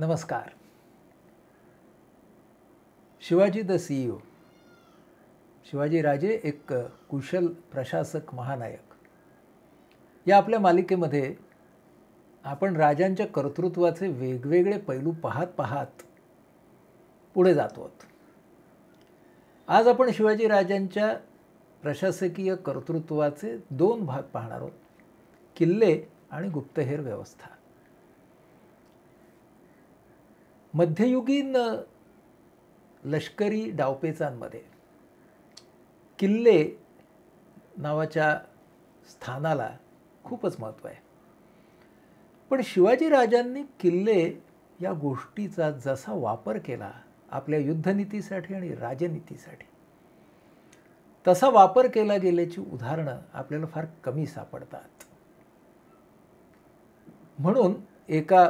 नमस्कार Shivaji the CEO Shivajiraje एक कुशल प्रशासक महानायक या आपल्या मालिकेमध्ये आपण राजांच्या कर्तृत्वाचे वेगवेगळे पैलू पाहत पाहत पुढे जातो आहोत आज आपण शिवाजी राजांच्या प्रशासकीय कर्तृत्वाचे दोन भाग पाहणार आहोत किल्ले आणि गुप्तहेर व्यवस्था मध्ययुगीन लष्करी डावपेचांमध्ये किल्ले नावाच्या स्थानाला खूपच महत्त्व आहे पण शिवाजी राजांनी किल्ले या गोष्टीचा जसा वापर केला आपल्या युद्धनीतीसाठी आणि राजनीतीसाठी तसा वापर केला गेल्याची उदाहरणं आपल्याला फार कमी सापडतात म्हणून एका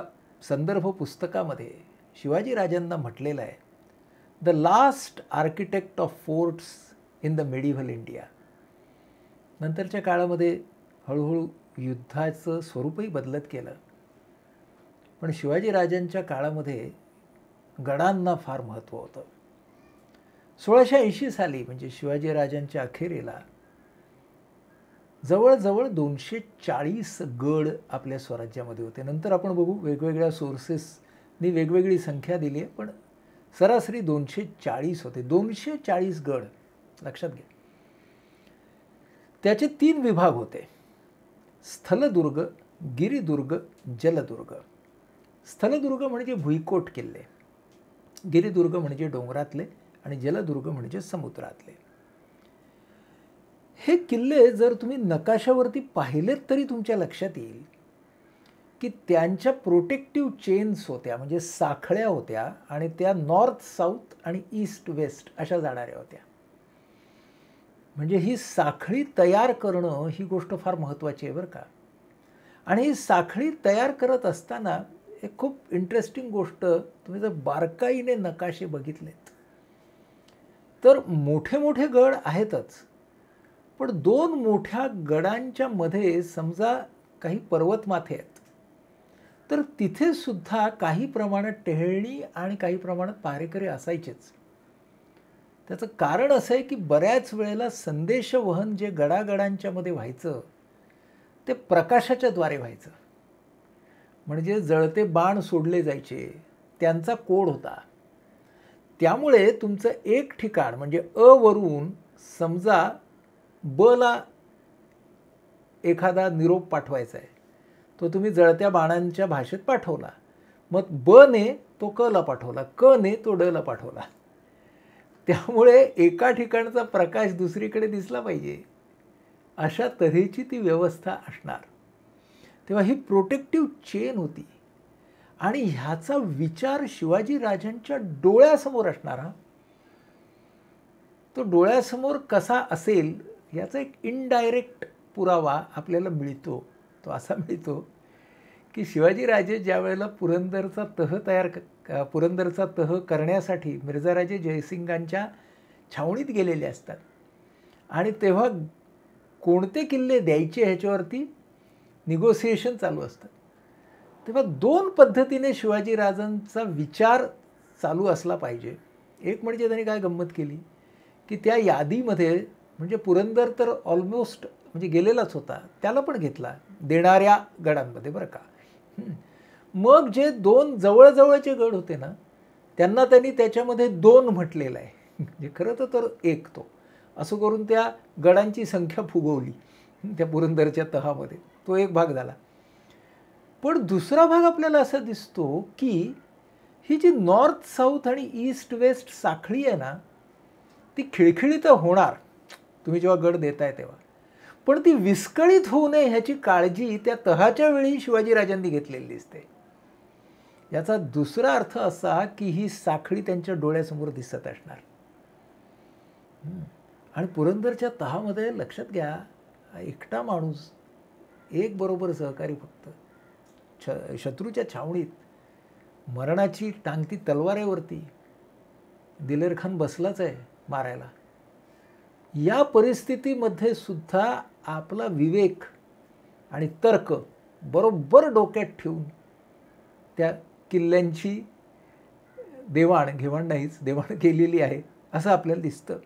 संदर्भ पुस्तकामध्ये शिवाजीराजांना म्हटलेलं आहे the last architect of forts in the medieval India नंतरच्या काळामध्ये हळूहळू युद्धाचं स्वरूपही बदलत केलं पण शिवाजीराजांच्या काळामध्ये गडांना फार महत्त्व होतं सोळाशे ऐंशी साली म्हणजे शिवाजीराजांच्या अखेरीला जवळजवळ दोनशे चाळीस गड आपल्या स्वराज्यामध्ये होते नंतर आपण बघू वेगवेगळ्या सोर्सेस मी वेगवेगळी संख्या दिली आहे पण सरासरी दोनशे चाळीस होते दोनशे चाळीस गड लक्षात घ्या त्याचे तीन विभाग होते स्थलदुर्ग गिरीदुर्ग जलदुर्ग स्थलदुर्ग म्हणजे भुईकोट किल्ले गिरिदुर्ग म्हणजे डोंगरातले आणि जलदुर्ग म्हणजे समुद्रातले हे किल्ले जर तुम्ही नकाशावरती पाहिलेत तरी तुमच्या लक्षात येईल की त्यांच्या प्रोटेक्टिव्ह चेन्स होत्या म्हणजे साखळ्या होत्या आणि त्या नॉर्थ साऊथ आणि ईस्ट वेस्ट अशा जाणाऱ्या होत्या म्हणजे ही साखळी तयार करणं ही गोष्ट फार महत्वाची आहे बरं का आणि ही साखळी तयार करत असताना एक खूप इंटरेस्टिंग गोष्ट तुम्ही जर बारकाईने नकाशे बघितलेत तर मोठे मोठे गड आहेतच पण दोन मोठ्या गडांच्या मध्ये समजा काही पर्वतमाथे आहेत तर तिथेसुद्धा काही प्रमाणात टेहळणी आणि काही प्रमाणात पारेकरी असायचेच त्याचं कारण असं आहे की बऱ्याच वेळेला संदेशवहन जे गडागडांच्यामध्ये व्हायचं ते प्रकाशाच्याद्वारे व्हायचं म्हणजे जळते बाण सोडले जायचे त्यांचा कोड होता त्यामुळे तुमचं एक ठिकाण म्हणजे अवरून समजा बला एखादा निरोप पाठवायचा आहे तो तुम्ही जळत्या बाणांच्या भाषेत पाठवला मग ब ने तो क ला पाठवला क ने तो ड ला पाठवला त्यामुळे एका ठिकाणचा प्रकाश दुसरीकडे दिसला पाहिजे अशा तऱ्हेची ती व्यवस्था असणार तेव्हा ही प्रोटेक्टिव्ह चेन होती आणि ह्याचा विचार शिवाजीराजांच्या डोळ्यासमोर असणार हा तो डोळ्यासमोर कसा असेल याचा एक इनडायरेक्ट पुरावा आपल्याला मिळतो तो असा मिळतो की शिवाजीराजे ज्या वेळेला पुरंदरचा तह तयार पुरंदरचा तह करण्यासाठी राजे जयसिंगांच्या छावणीत गेलेले असतात आणि तेव्हा कोणते किल्ले द्यायचे ह्याच्यावरती निगोसिएशन चालू असतात तेव्हा दोन पद्धतीने शिवाजीराजांचा विचार चालू असला पाहिजे एक म्हणजे त्यांनी काय गंमत केली की त्या यादीमध्ये म्हणजे पुरंदर तर ऑलमोस्ट म्हणजे गेलेलाच होता त्याला पण घेतला देणाऱ्या गडांमध्ये बरं का मग जे दोन जवळजवळचे गड होते ना त्यांना त्यांनी त्याच्यामध्ये दोन म्हटलेलं आहे म्हणजे खरं तर एक तो असं करून त्या गडांची संख्या फुगवली त्या पुरंदरच्या तहामध्ये तो एक भाग झाला पण दुसरा भाग आपल्याला असा दिसतो की ही जी नॉर्थ साऊथ आणि ईस्ट वेस्ट साखळी आहे ना ती खिळखिळी तर होणार तुम्ही जेव्हा गड देताय तेव्हा पण ती विस्कळीत होऊ नये ह्याची काळजी त्या तहाच्या वेळी शिवाजीराजांनी घेतलेली दिसते याचा दुसरा अर्थ असा की ही साखळी त्यांच्या डोळ्यासमोर दिसत असणार आणि पुरंदरच्या तहामध्ये लक्षात घ्या एकटा माणूस एक बरोबर सहकारी फक्त छ शत्रूच्या छावणीत मरणाची टांगती तलवारेवरती दिलेर खान बसलाच आहे मारायला या परिस्थितीमध्ये सुद्धा आपला विवेक आणि तर्क बरोबर डोक्यात ठेवून त्या किल्ल्यांची देवाण घेवाण नाहीच देवाण केलेली आहे असं आपल्याला दिसतं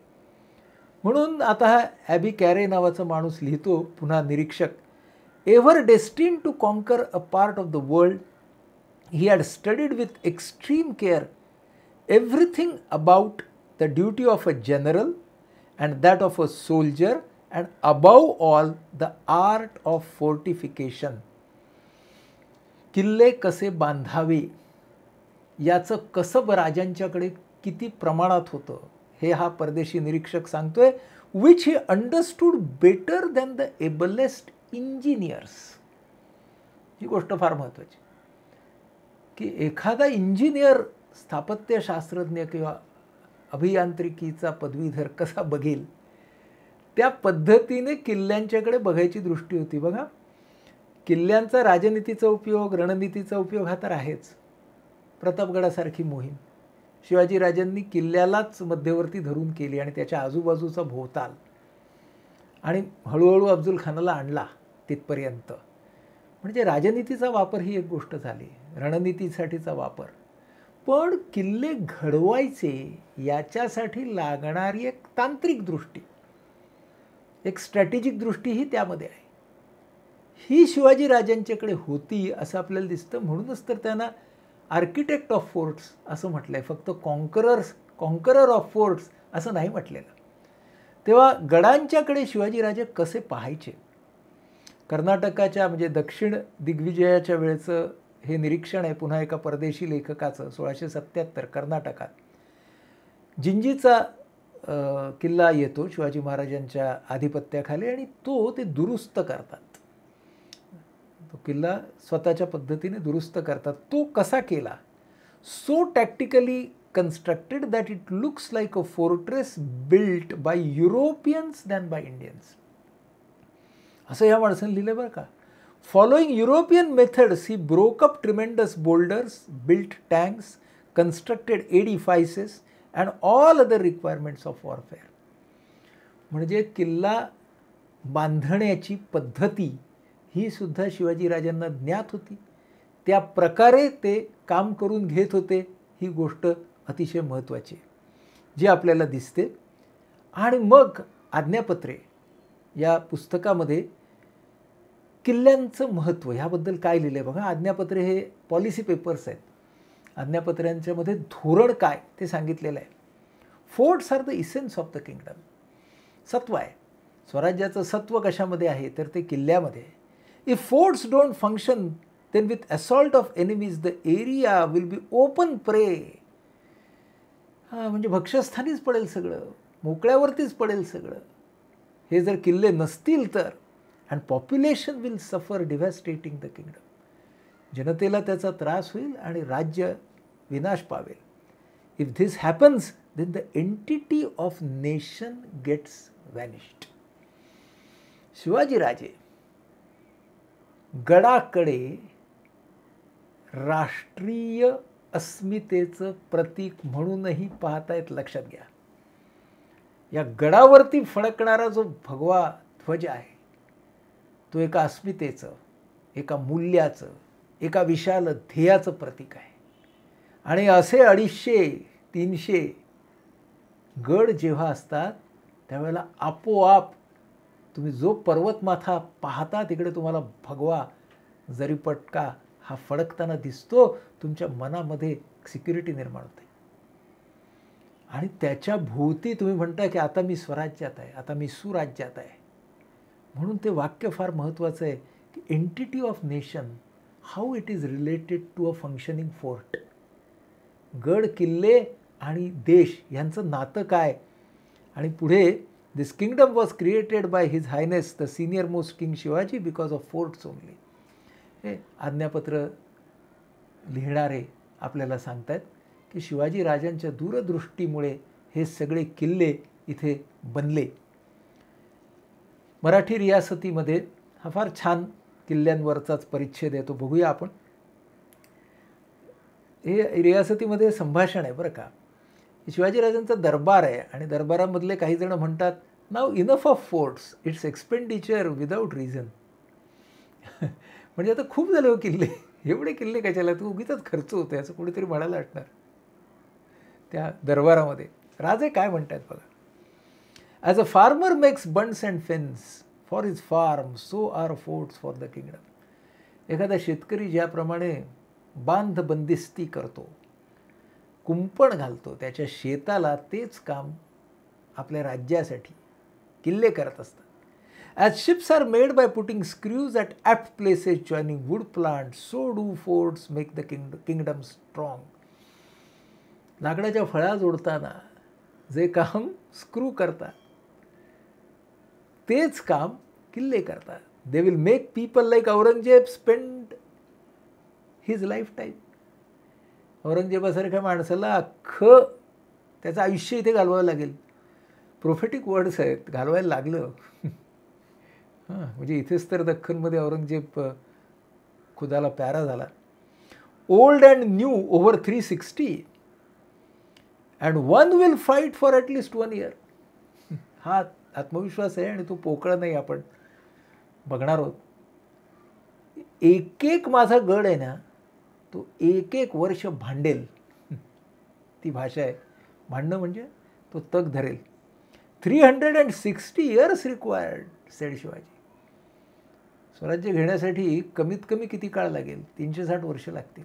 म्हणून आता ॲबी कॅरे नावाचा माणूस लिहितो पुन्हा निरीक्षक ever destined to conquer a part of the world he had studied with extreme care everything about the duty of a general and that of a soldier and above all the art of fortification. किल्ले कसे बांधावे याचं कसब राजांच्याकडे किती प्रमाणात होतं हे हा परदेशी निरीक्षक सांगतोय which he understood better than the ablest engineers ही गोष्ट फार महत्त्वाची की एखादा इंजिनियर स्थापत्यशास्त्रज्ञ किंवा अभियांत्रिकीचा पदवीधर कसा बघेल त्या पद्धतीने किल्ल्यांच्याकडे बघायची दृष्टी होती बघा किल्ल्यांचा राजनीतीचा उपयोग रणनीतीचा उपयोग हा तर आहेच प्रतापगडासारखी मोहीम शिवाजीराजांनी किल्ल्यालाच मध्यवर्ती धरून केली आणि त्याच्या आजूबाजूचा भोवताल आणि हळूहळू अफजल खानाला आणला तिथपर्यंत म्हणजे राजनीतीचा वापर ही एक गोष्ट झाली रणनीतीसाठीचा वापर पण किल्ले घडवायचे याच्यासाठी लागणारी एक तांत्रिक दृष्टी एक स्ट्रॅटेजिक दृष्टी ही त्यामध्ये आहे ही शिवाजीराजांच्याकडे होती असं आपल्याला दिसतं म्हणूनच तर त्यांना आर्किटेक्ट ऑफ फोर्ट्स असं म्हटलं आहे फक्त कॉन्करर्स कॉन्करर ऑफ फोर्ट्स असं नाही म्हटलेलं तेव्हा गडांच्याकडे शिवाजीराजे कसे पाहायचे कर्नाटकाच्या म्हणजे दक्षिण दिग्विजयाच्या वेळेचं हे निरीक्षण आहे पुन्हा एका परदेशी लेखकाचं सोळाशे सत्त्याहत्तर कर्नाटकात जिंजीचा किल्ला येतो शिवाजी महाराजांच्या आधिपत्याखाली आणि तो ते दुरुस्त करतात तो किल्ला स्वतःच्या पद्धतीने दुरुस्त करतात तो कसा केला so tactically constructed that it looks like a fortress built by Europeans than by Indians असं या माणसाने लिहिलं बरं का Following European methods he broke up tremendous boulders, built tanks, constructed edifices and all other requirements of warfare. म्हणजे किल्ला बांधण्याची पद्धती ही सुद्धा शिवाजीराजांना ज्ञात होती त्या प्रकारे ते काम करून घेत होते ही गोष्ट अतिशय महत्त्वाची आहे जी आपल्याला दिसते आणि मग आज्ञापत्रे या पुस्तकामध्ये किल्ल्यांचं महत्त्व ह्याबद्दल काय लिहिलं आहे बघा आज्ञापत्रे हे पॉलिसी पेपर्स आहेत आज्ञापत्रांच्यामध्ये धोरण काय ते सांगितलेलं आहे forts are the essence of the kingdom सत्व आहे स्वराज्याचं सत्व कशामध्ये आहे तर ते किल्ल्यामध्ये if forts don't function then with assault of enemies the area will be open prey हां म्हणजे भक्षस्थानीच पडेल सगळं मोकळ्यावरतीच पडेल सगळं हे जर किल्ले नसतील तर and population will suffer डिव्हॅस्टेटिंग the kingdom जनतेला त्याचा त्रास होईल आणि राज्य विनाश पावेल if this happens then the entity of nation gets vanished Shivajiraje गडाकडे राष्ट्रीय अस्मितेचं प्रतीक म्हणूनही पाहतायत लक्षात घ्या या गडावरती फडकणारा जो भगवा ध्वज आहे तो एका अस्मितेचं एका मूल्याचं एका विशाल ध्येयाचं प्रतीक आहे आणि असे अडीचशे तीनशे गड जेव्हा असतात त्यावेळेला आपोआप तुम्ही जो पर्वतमाथा पाहता तिकडे तुम्हाला भगवा जरी पटका हा फडकताना दिसतो तुमच्या मनामध्ये सिक्युरिटी निर्माण होते आणि त्याच्या भोवती तुम्ही म्हणता की आता मी स्वराज्यात आहे आता मी सुराज्यात आहे म्हणून ते वाक्य फार महत्त्वाचं आहे की entity of nation how it is related to a functioning fort गड किल्ले आणि देश यांचं नातं काय आणि पुढे this kingdom was created by his highness the senior most king Shivaji because of forts only हे आज्ञापत्र लिहिणारे आपल्याला सांगतात की शिवाजी राजांच्या दूरदृष्टीमुळे हे सगळे किल्ले इथे बनले मराठी रियासतीमध्ये हा फार छान किल्ल्यांवरचाच परिच्छेद येतो बघूया आपण हे रियासतीमध्ये संभाषण आहे बरं का शिवाजीराजांचा दरबार आहे आणि दरबारामधले काही जण म्हणतात now enough of forts its expenditure without reason म्हणजे आता खूप झाले हो किल्ले एवढे किल्ले कशाला तू उगीचाच खर्च होतो असं कुठेतरी म्हणायला वाटणार त्या दरबारामध्ये राजे काय म्हणतात बघा As a farmer makes buns and fins for his farm, so are forts for the kingdom. एखादा शेतकरी ज्याप्रमाणे बांध बंदिस्ती करतो कुंपण घालतो त्याच्या शेताला तेच काम आपल्या राज्यासाठी किल्ले करत असतात as ships are made by putting screws at apt places joining wood plant so do forts make the king kingdom strong लाकडाच्या फळा जोडताना जे काम स्क्रू करतात तेच काम किल्ले करतात they will make people like Aurangzeb spend his life time औरंगजेबासारख्या माणसाला अख्खं त्याचं आयुष्य इथे घालवावं लागेल प्रोफेटिक वर्ड्स आहेत घालवायला लागलं हां म्हणजे इथेच तर दख्खनमध्ये औरंगजेब खुदाला प्यारा झाला old and new over three sixty and one will fight for at least one year हा आत्मविश्वास आहे आणि तो पोकळ नाही आपण बघणार आहोत एक एक माझा गड आहे ना तो एक एक वर्ष भांडेल ती भाषा आहे भांडणं म्हणजे तो तग धरेल three hundred and sixty years required said Shivaji स्वराज्य घेण्यासाठी कमीत कमी किती काळ लागेल तीनशे साठ वर्ष लागतील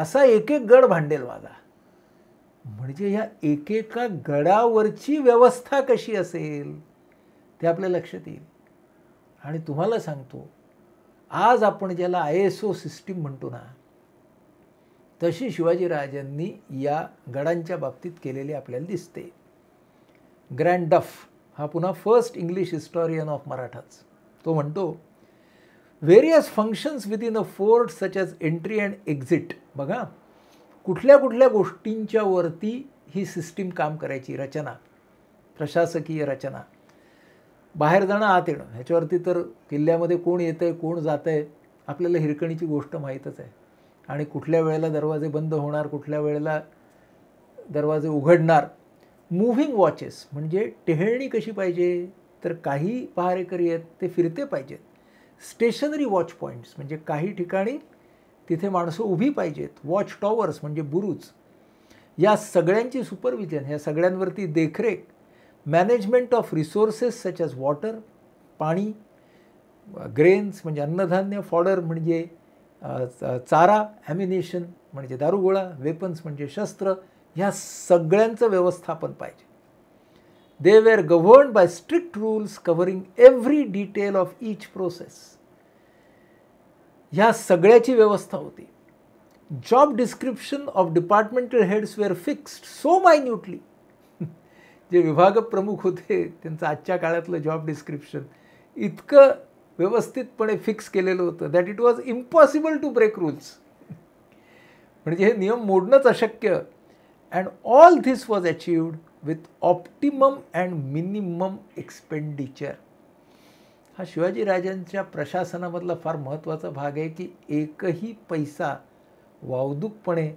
असा एक एक गड भांडेल माझा म्हणजे ह्या एकेका गडावरची व्यवस्था कशी असेल ते आपल्या लक्षात येईल आणि तुम्हाला सांगतो आज आपण ज्याला आय एस ओ सिस्टीम म्हणतो ना तशी शिवाजीराजांनी या गडांच्या बाबतीत केलेली आपल्याला दिसते ग्रँड डफ हा पुन्हा फर्स्ट इंग्लिश हिस्टॉरियन ऑफ मराठाच तो म्हणतो various functions within a fort such as entry and exit बघा कुठल्या कुठल्या गोष्टींच्यावरती ही सिस्टीम काम करायची रचना प्रशासकीय रचना बाहेर जाणं आत येणं ह्याच्यावरती तर किल्ल्यामध्ये कोण येतं आहे कोण जात आहे आपल्याला हिरकणीची गोष्ट माहीतच आहे आणि कुठल्या वेळेला दरवाजे बंद होणार कुठल्या वेळेला दरवाजे उघडणार मुव्हिंग वॉचेस म्हणजे टेहळणी कशी पाहिजे तर काही पहारेकरी आहेत ते फिरते पाहिजेत स्टेशनरी वॉच पॉईंट्स म्हणजे काही ठिकाणी तिथे माणसं उभी पाहिजेत वॉच टॉवर्स म्हणजे बुरुज या सगळ्यांची सुपरविजन ह्या सगळ्यांवरती देखरेख management of resources such as water पाणी ग्रेन्स म्हणजे अन्नधान्य फॉडर म्हणजे चारा ॲम्युनेशन म्हणजे दारुगोळा वेपन्स म्हणजे शस्त्र ह्या सगळ्यांचं व्यवस्थापन पाहिजे they were govern by strict rules covering every detail of each process ह्या सगळ्याची व्यवस्था होती job description of departmental heads were fixed so minutely जे विभाग प्रमुख होते त्यांचं आजच्या काळातलं जॉब डिस्क्रिप्शन इतकं व्यवस्थितपणे फिक्स केलेलं होतं that it was impossible to break rules म्हणजे हे नियम मोडणंच अशक्य and all this was achieved with optimum and minimum expenditure हा शिवाजीराजांच्या प्रशासनामधला फार महत्त्वाचा भाग आहे की एकही पैसा वावदूकपणे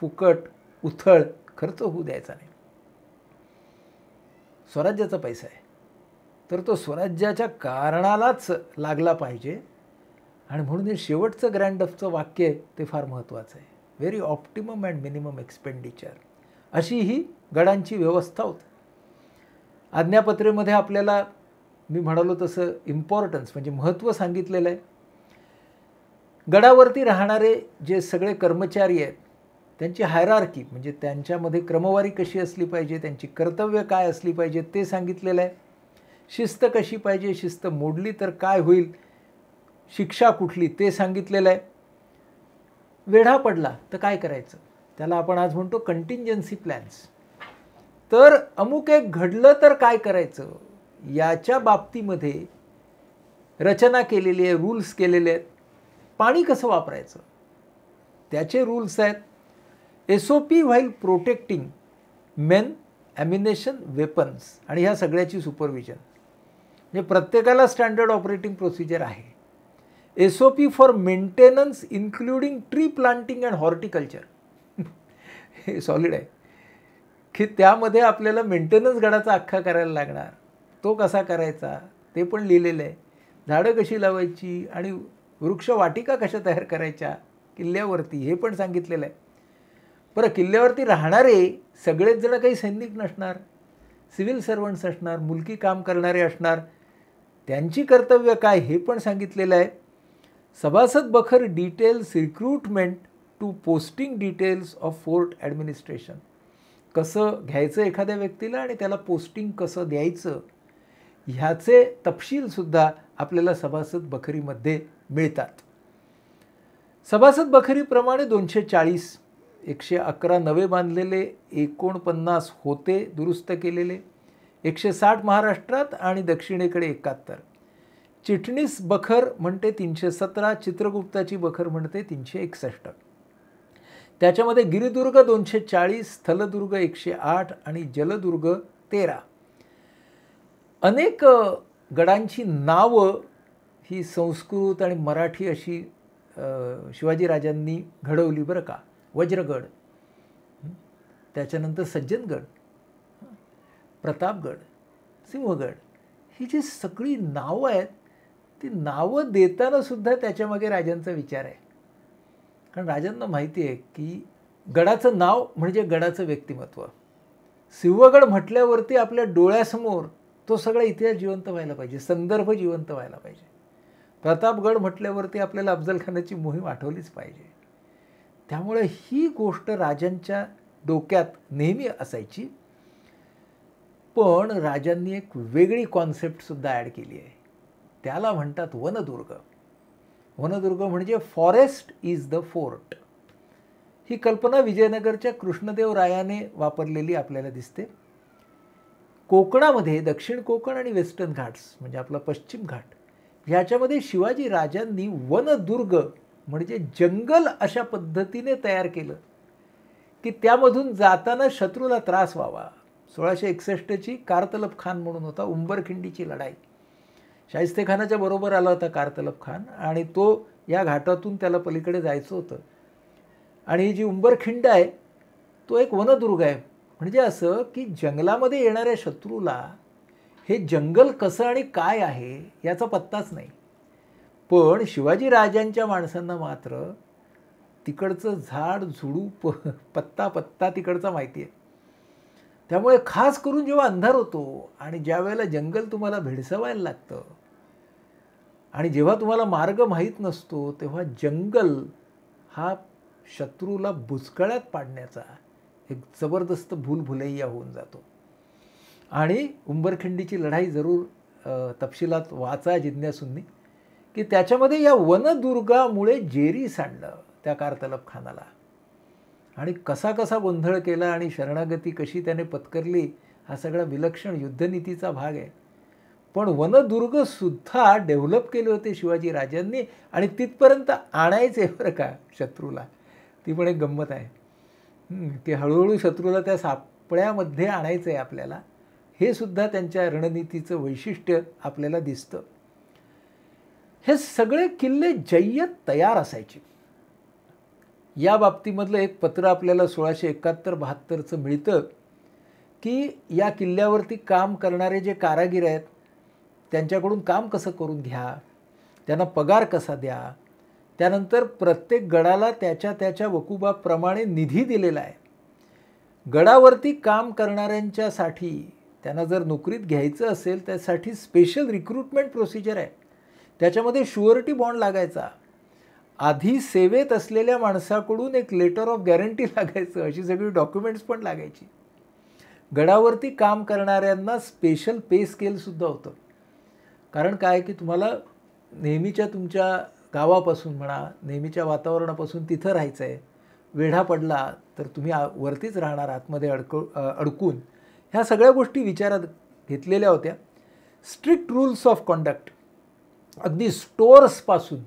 फुकट उथळ खर्च होऊ द्यायचा नाही स्वराज्याचा पैसा आहे तर तो स्वराज्याच्या कारणालाच लागला पाहिजे आणि म्हणून हे शेवटचं ग्रँड ऑफचं वाक्य ते फार महत्त्वाचं आहे very optimum and minimum expenditure अशी ही गडांची व्यवस्था होती आज्ञापत्रेमध्ये आपल्याला मी म्हणालो तसं इम्पॉर्टन्स म्हणजे महत्त्व सांगितलेलं आहे गडावरती राहणारे जे सगळे कर्मचारी आहेत त्यांची हायरार्की म्हणजे त्यांच्यामध्ये क्रमवारी कशी असली पाहिजे त्यांची कर्तव्य काय असली पाहिजे ते सांगितलेलं आहे शिस्त कशी पाहिजे शिस्त मोडली तर काय होईल शिक्षा कुठली ते सांगितलेलं आहे वेढा पडला तर काय करायचं त्याला आपण आज म्हणतो कंटिंजन्सी प्लॅन्स तर अमुक एक घडलं तर काय करायचं याच्या बाबतीमध्ये रचना केलेली आहे रूल्स केलेले आहेत पाणी कसं वापरायचं त्याचे रूल्स आहेत S O P while protecting men ammunition weapons आणि ह्या सगळ्याची सुपरविजन म्हणजे प्रत्येकाला स्टँडर्ड ऑपरेटिंग प्रोसिजर आहे S O P for maintenance including tree planting and horticulture हे सॉलिड आहे की त्यामध्ये आपल्याला मेंटेनन्स गडाचा अख्खा करायला लागणार तो कसा करायचा ते पण लिहिलेलं आहे झाडं कशी लावायची आणि वृक्षवाटिका कशा तयार करायच्या किल्ल्यावरती हे पण सांगितलेलं आहे बरं किल्ल्यावरती राहणारे सगळेच जण काही सैनिक नसणार सिव्हिल सर्वंट्स असणार मुलकी काम करणारे असणार त्यांची कर्तव्य काय हे पण सांगितलेलं आहे Sabhasad Bakhar details recruitment to posting details of fort administration कसं घ्यायचं एखाद्या व्यक्तीला आणि त्याला पोस्टिंग कसं द्यायचं ह्याचे तपशीलसुद्धा आपल्याला सभासद बखरीमध्ये मिळतात सभासद बखरीप्रमाणे दोनशे चाळीस एकशे अकरा नवे बांधलेले एकोणपन्नास होते दुरुस्त केलेले एकशे साठ महाराष्ट्रात आणि दक्षिणेकडे एकाहत्तर चिटणीस बखर म्हणते तीनशे सतरा चित्रगुप्ताची बखर म्हणते तीनशे एकसष्ट त्याच्यामध्ये गिरिदुर्ग दोनशे चाळीस स्थलदुर्ग एकशे आठ आणि जलदुर्ग तेरा अनेक गडांची नावं ही संस्कृत आणि मराठी अशी शिवाजीराजांनी घडवली बरं का वज्रगड त्याच्यानंतर सज्जनगड प्रतापगड सिंहगड ही जी सगळी नावं आहेत ती नावं देतानासुद्धा त्याच्यामागे राजांचा विचार आहे कारण राजांना माहिती आहे की गडाचं नाव म्हणजे गडाचं व्यक्तिमत्व सिंहगड म्हटल्यावरती आपल्या डोळ्यासमोर तो सगळा इतिहास जिवंत व्हायला पाहिजे संदर्भ जिवंत व्हायला पाहिजे प्रतापगड म्हटल्यावरती आपल्याला अफजलखानाची मोहीम आठवलीच पाहिजे त्यामुळे ही गोष्ट राजांच्या डोक्यात नेहमी असायची पण राजांनी एक वेगळी कॉन्सेप्टसुद्धा ॲड केली आहे त्याला म्हणतात वनदुर्ग वनदुर्ग म्हणजे फॉरेस्ट इज द फोर्ट ही कल्पना विजयनगरच्या कृष्णदेव रायाने वापरलेली आपल्याला दिसते कोकणामध्ये दक्षिण कोकण आणि वेस्टर्न घाट्स म्हणजे आपला पश्चिम घाट ह्याच्यामध्ये शिवाजी राजांनी वनदुर्ग म्हणजे जंगल अशा पद्धतीने तयार केलं की त्यामधून जाताना शत्रूला त्रास व्हावा सोळाशे एकसष्टची कारतलब खान म्हणून होता उंबरखिंडीची लढाई शाहिस्ते खानाच्या बरोबर आला होता कारतलब खान आणि तो या घाटातून त्याला पलीकडे जायचं होतं आणि ही जी उंबरखिंड आहे तो एक वनदुर्ग आहे म्हणजे असं की जंगलामध्ये येणाऱ्या शत्रूला हे जंगल कसं आणि काय आहे याचा पत्ताच नाही पण शिवाजी राजांच्या माणसांना मात्र तिकडचं झाड झुडू प पत्ता पत्ता तिकडचा माहिती आहे त्यामुळे खास करून जेव्हा अंधार होतो आणि ज्या वेळेला जंगल तुम्हाला भेडसवायला लागतं आणि जेव्हा तुम्हाला मार्ग माहीत नसतो तेव्हा जंगल हा शत्रूला बुचकळ्यात पाडण्याचा एक जबरदस्त भूलभुलैया होऊन जातो आणि उंबरखिंडीची लढाई जरूर तपशिलात वाचा जिज्ञासूंनी की त्याच्यामध्ये या वनदुर्गामुळे जेरी सांडलं त्या कारतलब खानाला आणि कसा कसा गोंधळ केला आणि शरणागती कशी त्याने पत्करली हा सगळा विलक्षण युद्धनीतीचा भाग आहे पण वनदुर्गसुद्धा डेव्हलप केले होते शिवाजी राजांनी आणि तिथपर्यंत आणायचे बरं का शत्रूला ती पण एक गंमत आहे की हळूहळू शत्रूला त्या सापळ्यामध्ये आणायचं आहे आपल्याला हे सुद्धा त्यांच्या रणनीतीचं वैशिष्ट्य आपल्याला दिसतं हे सगळे किल्ले जय्यत तयार असायचे या बाबतीमधलं एक पत्र आपल्याला सोळाशे एकाहत्तर बहात्तरचं मिळतं की या किल्ल्यावरती काम करणारे जे कारागीर आहेत त्यांच्याकडून काम कसं करून घ्या त्यांना पगार कसा द्या त्यानंतर प्रत्येक गडाला त्याच्या त्याच्या वकुबाप्रमाणे निधी दिलेला आहे गडावरती काम करणाऱ्यांच्यासाठी त्यांना जर नोकरीत घ्यायचं असेल त्यासाठी स्पेशल रिक्रुटमेंट प्रोसिजर आहे त्याच्यामध्ये शुअरिटी बॉन्ड लागायचा आधी सेवेत असलेल्या माणसाकडून एक लेटर ऑफ गॅरंटी लागायचं अशी सगळी डॉक्युमेंट्स पण लागायची गडावरती काम करणाऱ्यांना स्पेशल पे स्केलसुद्धा होतं कारण काय की तुम्हाला नेहमीच्या तुमच्या गावापासून म्हणा नेहमीच्या वातावरणापासून तिथं राहायचं आहे वेढा पडला तर तुम्ही वरतीच राहणार आतमध्ये अडक अडकून ह्या सगळ्या गोष्टी विचारात घेतलेल्या होत्या स्ट्रिक्ट रूल्स ऑफ कॉन्डक्ट अगदी स्टोअर्सपासून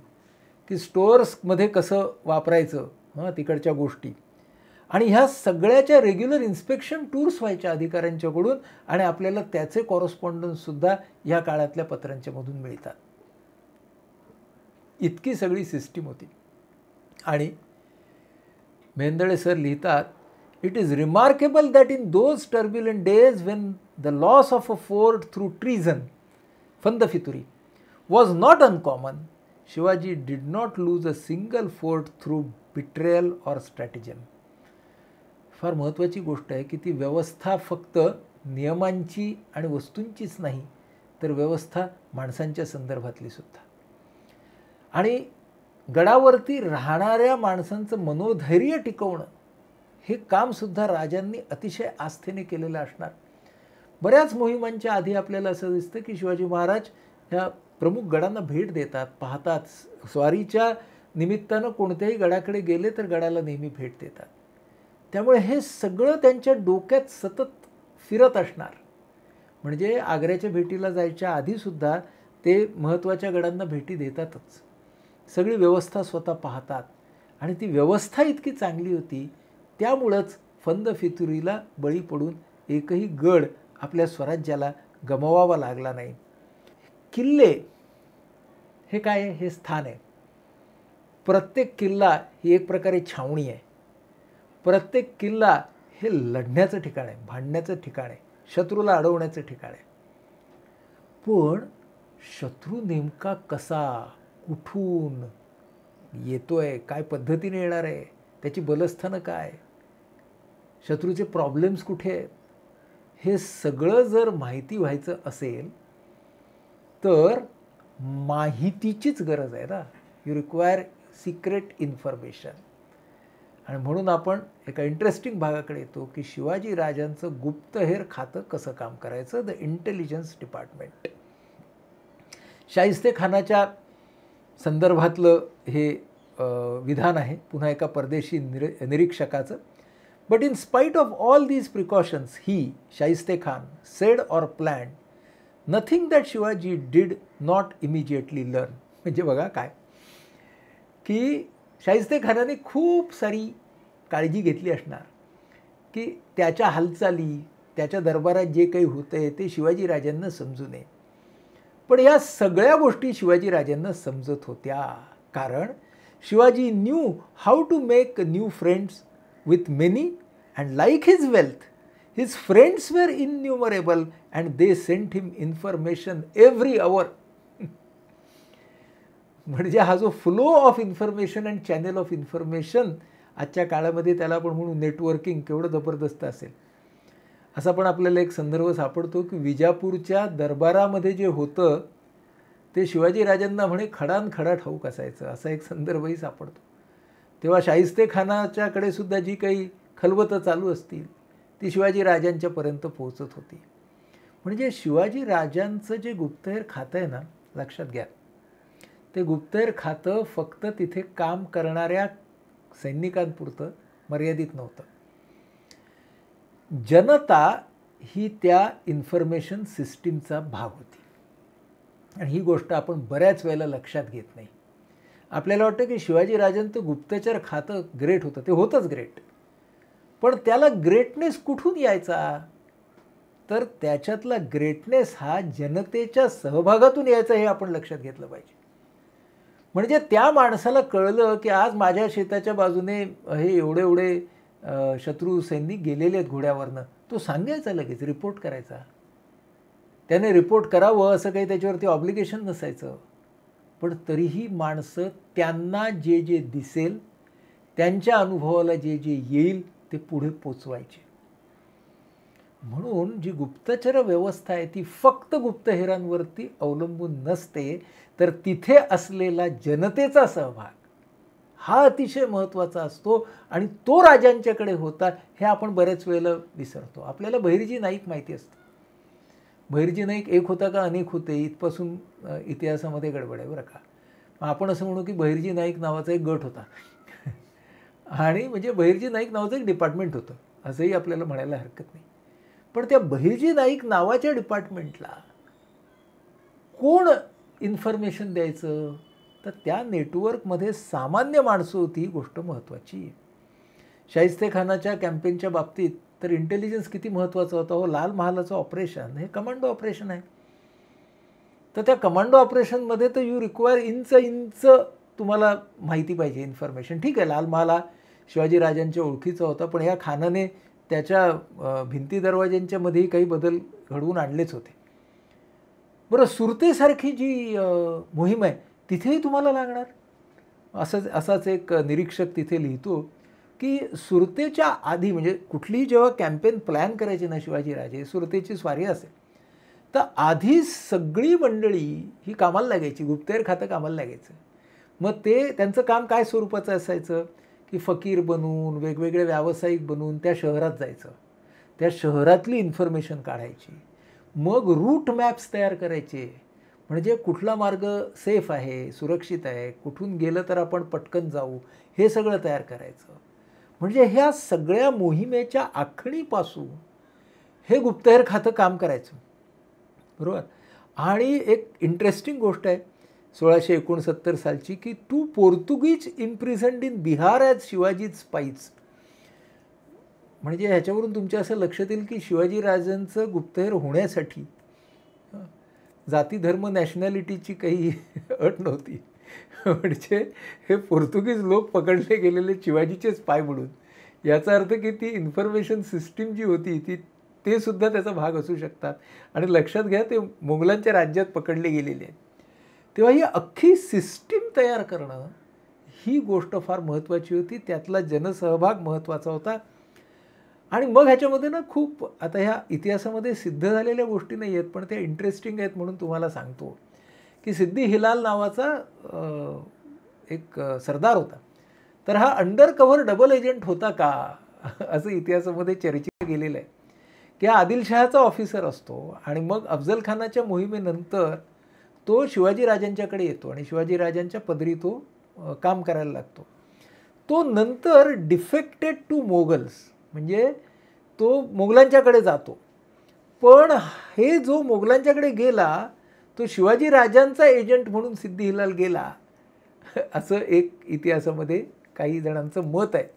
की स्टोअर्समध्ये कसं वापरायचं हां तिकडच्या गोष्टी आणि ह्या सगळ्याच्या रेग्युलर इन्स्पेक्शन टूर्स व्हायच्या अधिकाऱ्यांच्याकडून आणि आपल्याला त्याचे कॉरस्पॉन्डन्ससुद्धा ह्या काळातल्या पत्रांच्यामधून मिळतात इतकी सगळी सिस्टीम होती आणि मेंदळे सर लिहितात it is remarkable that in those turbulent days when the loss of a fort through treason the फितुरी was not uncommon Shivaji did not lose a single fort through betrayal or stratagem फार महत्त्वाची गोष्ट आहे की ती व्यवस्था फक्त नियमांची आणि वस्तूंचीच नाही तर व्यवस्था माणसांच्या संदर्भातली सुद्धा आणि गडावरती राहणाऱ्या माणसांचं मनोधैर्य टिकवणं हे कामसुद्धा राजांनी अतिशय आस्थेने केलेलं असणार बऱ्याच मोहिमांच्या आधी आपल्याला असं दिसतं की शिवाजी महाराज ह्या प्रमुख गडांना भेट देतात पाहतात स्वारीच्या निमित्तानं कोणत्याही गडाकडे गेले तर गडाला नेहमी भेट देतात त्यामुळे हे सगळं त्यांच्या डोक्यात सतत फिरत असणार म्हणजे आग्र्याच्या भेटीला जायच्या आधीसुद्धा ते महत्त्वाच्या गडांना भेटी देतातच सगळी व्यवस्था स्वतः पाहतात आणि ती व्यवस्था इतकी चांगली होती त्यामुळंच फंद फितुरीला बळी पडून एकही गड आपल्या स्वराज्याला गमवावा लागला नाही किल्ले हे काय हे स्थान आहे प्रत्येक किल्ला ही एक प्रकारे छावणी आहे प्रत्येक किल्ला हे लढण्याचं ठिकाण आहे भांडण्याचं ठिकाण आहे शत्रूला अडवण्याचं ठिकाण आहे पण शत्रू नेमका कसा कुठून येतोय काय पद्धतीने येणार आहे त्याची बलस्थानं काय शत्रूचे प्रॉब्लेम्स कुठे आहेत हे सगळं जर माहिती व्हायचं असेल तर माहितीचीच गरज आहे ना यू रिक्वायर सिक्रेट इन्फॉर्मेशन आणि म्हणून आपण एका इंटरेस्टिंग भागाकडे येतो की शिवाजी राजांचं गुप्तहेर खातं कसं काम करायचं द इंटेलिजन्स डिपार्टमेंट शाहिस्ते खानाच्या संदर्भातलं हे विधान आहे पुन्हा एका परदेशी निर निरीक्षकाचं but in spite of all these precautions he Shaista Khan said or plan nothing that Shivaji did not immediately learn म्हणजे बघा काय की शाहिस्ते खानाने खूप सारी काळजी घेतली असणार की त्याच्या हालचाली त्याच्या दरबारात जे काही होतं आहे ते शिवाजीराजांना समजू नये पण या सगळ्या गोष्टी शिवाजी राजांना समजत होत्या कारण Shivaji knew how to make new friends with many and like his wealth his friends were innumerable and they sent him information every hour म्हणजे हा जो flow of information and channel of information आजच्या काळामध्ये त्याला आपण म्हणून नेटवर्किंग केवढं जबरदस्त असेल असा पण आपल्याला एक संदर्भ सापडतो की विजापूरच्या दरबारामध्ये जे होतं ते शिवाजीराजांना म्हणे खडान खडा ठाऊक असायचं असा एक संदर्भही सापडतो तेव्हा शाहिस्तेखानाच्याकडे सुद्धा जी काही खलबतं चालू असतील ती शिवाजीराजांच्यापर्यंत पोहोचत होती म्हणजे शिवाजी राजांचं जे गुप्तहेर खातं आहे ना लक्षात घ्या ते गुप्तहेर खातं फक्त तिथे काम करणाऱ्या सैनिकांपुरतं मर्यादित नव्हतं जनता ही त्या इन्फॉर्मेशन सिस्टीमचा भाग होती आणि ही गोष्ट आपण बऱ्याच वेळेला लक्षात घेत नाही आपल्याला वाटतं की शिवाजीराजांचं गुप्तचर खातं ग्रेट होतं ते होतंच ग्रेट पण त्याला ग्रेटनेस कुठून यायचा तर त्याच्यातला ग्रेटनेस हा जनतेच्या सहभागातून यायचा हे आपण लक्षात घेतलं पाहिजे म्हणजे त्या माणसाला कळलं की आज माझ्या शेताच्या बाजूने हे एवढे एवढे शत्रू सैनिक गेलेले आहेत घोड्यावरनं तो सांगायचा लगेच रिपोर्ट करायचा त्याने रिपोर्ट करावं असं काही त्याच्यावरती ऑब्लिगेशन नसायचं पण तरीही माणसं त्यांना जे जे दिसेल त्यांच्या अनुभवाला जे जे येईल ते पुढे पोचवायचे म्हणून जी गुप्तचर व्यवस्था आहे ती फक्त गुप्तहेरांवरती अवलंबून नसते तर तिथे असलेला जनतेचा सहभाग हा अतिशय महत्त्वाचा असतो आणि तो राजांच्याकडे होता हे आपण बऱ्याच वेळेला विसरतो आपल्याला बहिर्जी नाईक माहिती असतं बहिर्जी नाईक एक होता का अनेक होते इथपासून इतिहासामध्ये गडबड आहे बरं का मग आपण असं म्हणू की बहिर्जी नाईक नावाचा एक गट होता आणि म्हणजे बहिर्जी नाईक नावाचं एक डिपार्टमेंट होतं असंही आपल्याला म्हणायला हरकत नाही पण त्या बहिर्जी नाईक नावाच्या डिपार्टमेंटला कोण इन्फॉर्मेशन द्यायचं तर त्या नेटवर्कमध्ये सामान्य माणसं होती ही गोष्ट महत्त्वाची आहे शाहिस्ते खानाच्या कॅम्पेनच्या बाबतीत तर इंटेलिजन्स किती महत्त्वाचा होता हो लाल महालाचं ऑपरेशन हे कमांडो ऑपरेशन आहे तर त्या कमांडो ऑपरेशनमध्ये तर यू रिक्वायर इंच इंच तुम्हाला माहिती पाहिजे इन्फॉर्मेशन ठीक आहे लाल महाला शिवाजी राजांच्या ओळखीचा होता पण या खानाने त्याच्या भिंती दरवाज्यांच्यामध्येही काही बदल घडवून आणलेच होते बरं सुरतेसारखी जी मोहीम आहे तिथेही तुम्हाला लागणार असंच असाच एक निरीक्षक तिथे लिहितो की सुरतेच्या आधी म्हणजे कुठलीही जेव्हा कॅम्पेन प्लॅन करायची ना शिवाजीराजे सुरतेची स्वारी असेल तर आधी सगळी मंडळी ही कामाला लागायची गुप्तहेर खातं कामाला लागायचं मग ते त्यांचं काम काय स्वरूपाचं असायचं की फकीर बनून वेगवेगळे व्यावसायिक बनून त्या शहरात जायचं त्या शहरातली इन्फॉर्मेशन काढायची मग रूट मॅप्स तयार करायचे म्हणजे कुठला मार्ग सेफ आहे सुरक्षित आहे कुठून गेलं तर आपण पटकन जाऊ हे सगळं तयार करायचं म्हणजे ह्या सगळ्या मोहिमेच्या आखणीपासून हे गुप्तहेर खातं काम करायचं बरोबर आणि एक इंटरेस्टिंग गोष्ट आहे सोळाशे एकोणसत्तर सालची की two Portuguese imprisoned in Bihar as Shivaji spies म्हणजे ह्याच्यावरून तुमच्या असं लक्षात येईल की शिवाजी राजांचं गुप्तहेर होण्यासाठी जाती धर्म नॅशनॅलिटीची काही अट नव्हती म्हणजे हे पोर्तुगीज लोक पकडले गेलेले शिवाजीचेच पाय म्हणून याचा अर्थ की ती इन्फॉर्मेशन सिस्टीम जी होती ती ते सुद्धा त्याचा भाग असू शकतात आणि लक्षात घ्या ते मुघलांच्या राज्यात पकडले गेलेले आहेत तेव्हा ही अख्खी सिस्टीम तयार करणं ही गोष्ट फार महत्त्वाची होती त्यातला जनसहभाग महत्त्वाचा होता आणि मग ह्याच्यामध्ये ना खूप आता ह्या इतिहासामध्ये सिद्ध झालेल्या गोष्टी नाही आहेत पण त्या इंटरेस्टिंग आहेत म्हणून तुम्हाला सांगतो की सिद्धी हिलाल नावाचा एक सरदार होता तर हा अंडर डबल एजंट होता का असं इतिहासामध्ये चर्चे गेलेलं आहे की हा आदिलशहाचा ऑफिसर असतो आणि मग अफजलखानाच्या मोहिमेनंतर तो शिवाजीराजांच्याकडे येतो आणि शिवाजीराजांच्या पदरी तो काम करायला लागतो तो नंतर डिफेक्टेड टू मोगल्स म्हणजे तो मोगलांच्याकडे जातो पण हे जो मोगलांच्याकडे गेला तो शिवाजी राजांचा एजंट म्हणून सिद्धी हिलाल गेला असं एक इतिहासामध्ये काही जणांचं मत आहे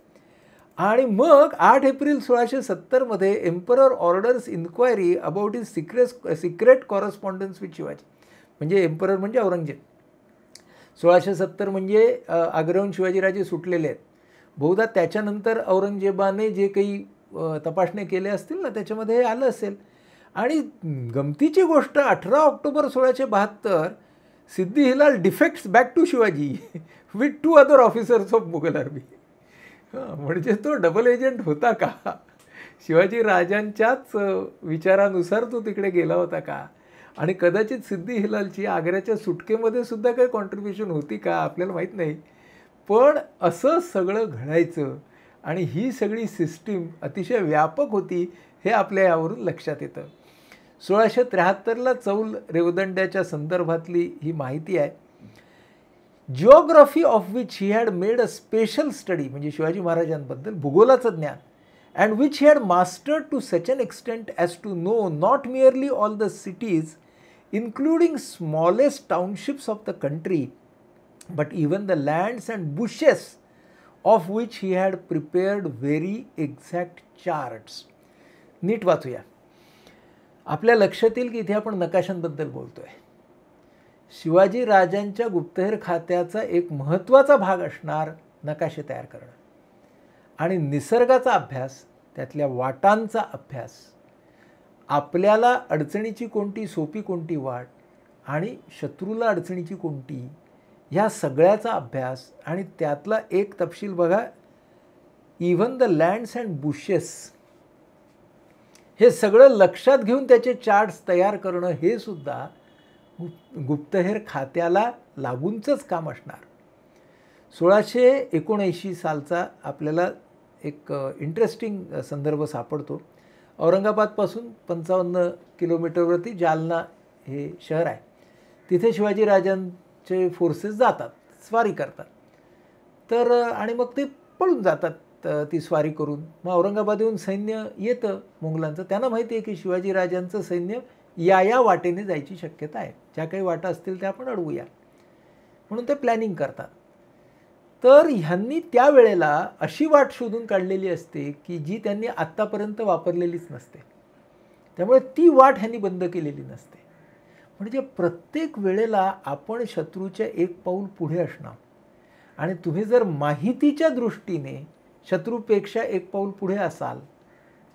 आणि मग आठ एप्रिल सोळाशे सत्तरमध्ये emperor orders inquiry about is secret secret correspondence with Shivaji म्हणजे एम्परर म्हणजे औरंगजेब सोळाशे सत्तर म्हणजे आग्रहून शिवाजीराजे सुटलेले आहेत बहुधा त्याच्यानंतर औरंगजेबाने जे काही तपासण्या केल्या असतील ना त्याच्यामध्ये हे आलं असेल आणि गमतीची गोष्ट अठरा ऑक्टोबर सोळाशे बहात्तर Siddi Hilal defects back to Shivaji with two other officers of Mughal army म्हणजे तो डबल एजंट होता का शिवाजी राजांच्याच विचारानुसार तो तिकडे गेला होता का आणि कदाचित सिद्धी हिलालची आग्र्याच्या सुटकेमध्ये सुद्धा काही कॉन्ट्रीब्युशन होती का आपल्याला माहीत नाही पण असं सगळं घडायचं आणि ही सगळी सिस्टीम अतिशय व्यापक होती हे आपल्या यावरून लक्षात येतं सोळाशे त्र्याहत्तरला चौल रेवदंड्याच्या संदर्भातली ही माहिती आहे geography of which he had made a special study म्हणजे शिवाजी महाराजांबद्दल भूगोलाचं ज्ञान and which he had mastered to such an extent as to know not merely all the cities including smallest townships of the country but even the lands and bushes of which he had prepared very exact charts. नीट वाचूया आपल्या लक्षात येईल की इथे आपण नकाशांबद्दल बोलतोय शिवाजी राजांच्या गुप्तहेर खात्याचा एक महत्त्वाचा भाग असणार नकाशे तयार करणं आणि निसर्गाचा अभ्यास त्यातल्या वाटांचा अभ्यास आपल्याला अडचणीची कोणती सोपी कोणती वाट आणि शत्रूला अडचणीची कोणती ह्या सगळ्याचा अभ्यास आणि त्यातला एक तपशील बघा even the lands and bushes हे सगळं लक्षात घेऊन त्याचे चार्ट्स तयार करणं हे सुद्धा गुप्तहेर खात्याला लागूनचंच काम असणार सोळाशे एकोणऐंशी सालचा आपल्याला एक इंटरेस्टिंग संदर्भ सापडतो औरंगाबादपासून पंचावन्न किलोमीटरवरती जालना हे शहर आहे तिथे शिवाजीराजां चे फोर्सेस जातात स्वारी करतात तर आणि मग ते पळून जातात ती स्वारी करून मग औरंगाबाद येऊन सैन्य येतं मुघलांचं त्यांना माहिती आहे की शिवाजी राजांचं सैन्य या या वाटेने जायची शक्यता आहे ज्या काही वाटा असतील त्या आपण अडवूया म्हणून ते प्लॅनिंग करतात तर ह्यांनी त्यावेळेला अशी वाट शोधून काढलेली असते की जी त्यांनी आत्तापर्यंत वापरलेलीच नसते त्यामुळे ती वाट ह्यांनी बंद केलेली नसते म्हणजे प्रत्येक वेळेला आपण शत्रूच्या एक पाऊल पुढे असणार आणि तुम्ही जर माहितीच्या दृष्टीने शत्रूपेक्षा एक पाऊल पुढे असाल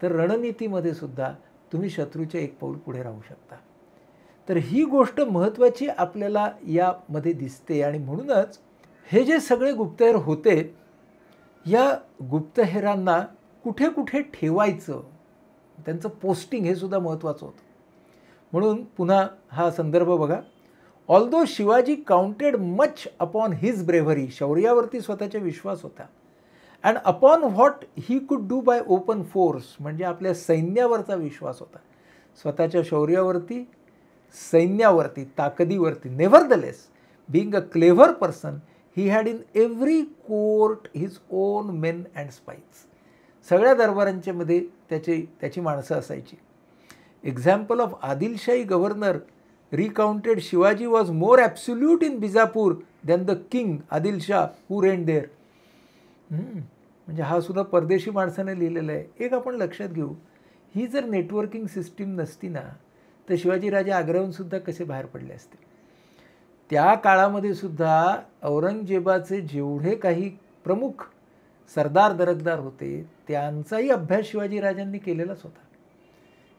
तर रणनीतीमध्ये सुद्धा तुम्ही शत्रूचे एक पाऊल पुढे राहू शकता तर ही गोष्ट महत्त्वाची आपल्याला यामध्ये दिसते आणि म्हणूनच हे जे सगळे गुप्तहेर होते या गुप्तहेरांना कुठे कुठे ठेवायचं त्यांचं पोस्टिंग हे सुद्धा महत्त्वाचं होतं म्हणून पुन्हा हा संदर्भ बघा although Shivaji counted much upon his bravery शौर्यावरती स्वतःचा विश्वास होता and upon what he could do by open force म्हणजे आपल्या सैन्यावरचा विश्वास होता स्वतःच्या शौर्यावरती सैन्यावरती ताकदीवरती nevertheless being a clever person he had in every court his own men and spies सगळ्या दरबारांच्यामध्ये त्याची त्याची माणसं असायची example of Adilshahi governor recounted Shivaji was more absolute in Bijapur then the king Adilshah who who there hmm. म्हणजे हा सुद्धा परदेशी माणसाने लिहिलेला आहे एक आपण लक्षात घेऊ ही जर नेटवर्किंग सिस्टीम नसती ना तर शिवाजीराजे आग्र्याहून कसे बाहेर पडले असते त्या काळामध्ये सुद्धा औरंगजेबाचे जेवढे काही प्रमुख सरदार दरकदार होते त्यांचाही अभ्यास शिवाजीराजांनी केलेलाच होता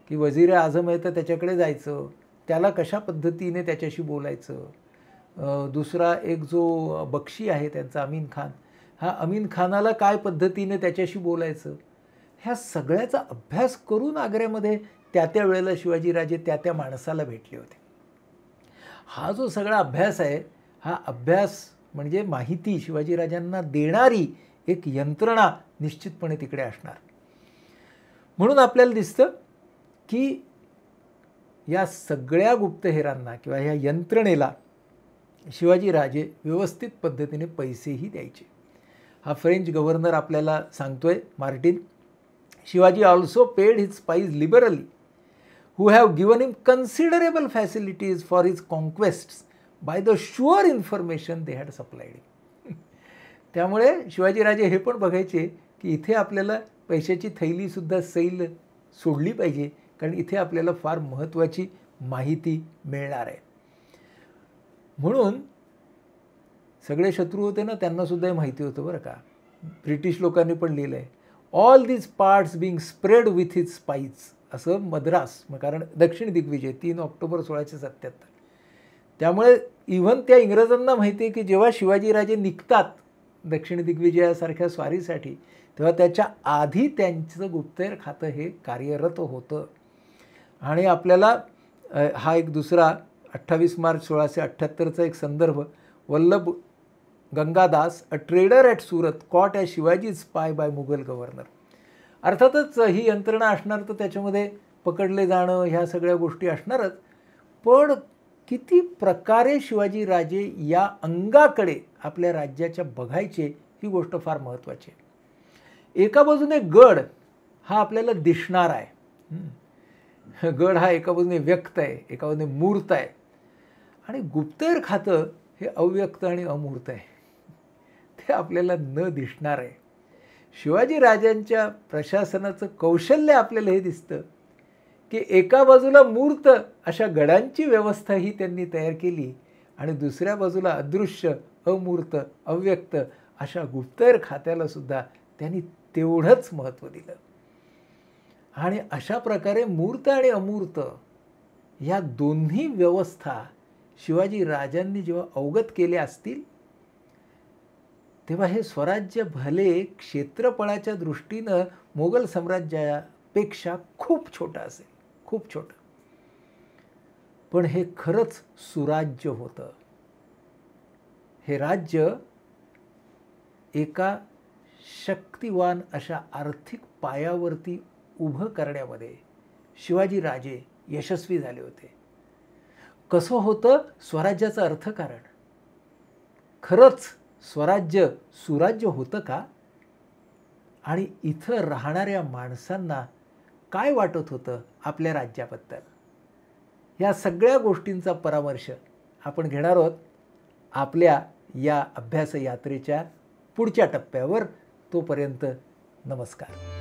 की वजीर आझम आहे तर त्याच्याकडे जायचं त्याला कशा पद्धतीने त्याच्याशी बोलायचं दुसरा एक जो बक्षी आहे त्यांचा अमीन खान हा अमीन खानाला काय पद्धतीने त्याच्याशी बोलायचं ह्या सगळ्याचा अभ्यास करून आग्र्यामध्ये त्या त्या वेळेला शिवाजीराजे त्या त्या माणसाला भेटले होते हा जो सगळा अभ्यास आहे हा अभ्यास म्हणजे माहिती शिवाजीराजांना देणारी एक यंत्रणा निश्चितपणे तिकडे असणार म्हणून आपल्याला दिसतं की या सगळ्या गुप्तहेरांना किंवा ह्या यंत्रणेला शिवाजीराजे व्यवस्थित पद्धतीने पैसेही द्यायचे हा फ्रेंच गव्हर्नर आपल्याला सांगतो आहे Martin Shivaji also paid his spies liberally who have given him considerable facilities for his conquest by the sure information they had supplied त्यामुळे शिवाजीराजे हे पण बघायचे की इथे आपल्याला पैशाची थैलीसुद्धा सैल सोडली पाहिजे कारण इथे आपल्याला फार महत्त्वाची माहिती मिळणार आहे म्हणून सगळे शत्रू होते ना त्यांनासुद्धा हे माहिती होतं बरं का ब्रिटिश लोकांनी पण लिहिलं आहे all these parts being spread with his spies असं मद्रास कारण दक्षिण दिग्विजय तीन ऑक्टोबर सोळाशे सत्त्याहत्तर त्यामुळे इव्हन त्या इंग्रजांना माहिती आहे की जेव्हा शिवाजीराजे निघतात दक्षिण दिग्विजयासारख्या स्वारीसाठी तेव्हा त्याच्या आधी त्यांचं गुप्तहेर खातं हे कार्यरत होतं आणि आपल्याला हा एक दुसरा अठ्ठावीस मार्च सोळाशे अठ्ठ्याहत्तरचा एक संदर्भ Vallabh Gangadas a trader at Surat caught a Shivaji spy by Mughal governor अर्थातच ही यंत्रणा असणार तर त्याच्यामध्ये पकडले जाणं ह्या सगळ्या गोष्टी असणारच पण किती प्रकारे शिवाजीराजे या अंगाकडे आपल्या राज्याच्या बघायचे ही गोष्ट फार महत्त्वाची आहे एका बाजूने गड हा आपल्याला दिसणार आहे गड हा एका बाजूने व्यक्त आहे एका बाजूने मूर्त आहे आणि गुप्तहेर खातं हे अव्यक्त आणि अमूर्त आहे ते आपल्याला न दिसणार आहे शिवाजी राजांच्या प्रशासनाचं कौशल्य आपल्याला हे दिसतं की एका बाजूला मूर्त अशा गडांची व्यवस्था ही त्यांनी तयार केली आणि दुसऱ्या बाजूला अदृश्य अमूर्त अव्यक्त अशा गुप्तर खात्याला सुद्धा त्यांनी तेवढंच महत्त्व दिलं आणि अशा प्रकारे मूर्त आणि अमूर्त या दोन्ही व्यवस्था शिवाजी राजांनी जेव्हा अवगत केल्या असतील तेव्हा हे स्वराज्य भले क्षेत्रफळाच्या दृष्टीनं मोगल साम्राज्यापेक्षा खूप छोटं असेल खूप छोटं पण हे खरंच सुराज्य होतं हे राज्य एका शक्तिवान अशा आर्थिक पायावरती उभं करण्यामध्ये शिवाजीराजे यशस्वी झाले होते कसं होतं स्वराज्याचं अर्थकारण खरंच स्वराज्य सुराज्य होतं का आणि इथं राहणाऱ्या माणसांना काय वाटत होतं आपल्या राज्याबद्दल या सगळ्या गोष्टींचा परामर्श आपण घेणार आहोत आपल्या या अभ्यास यात्रेच्या पुढच्या टप्प्यावर तोपर्यंत नमस्कार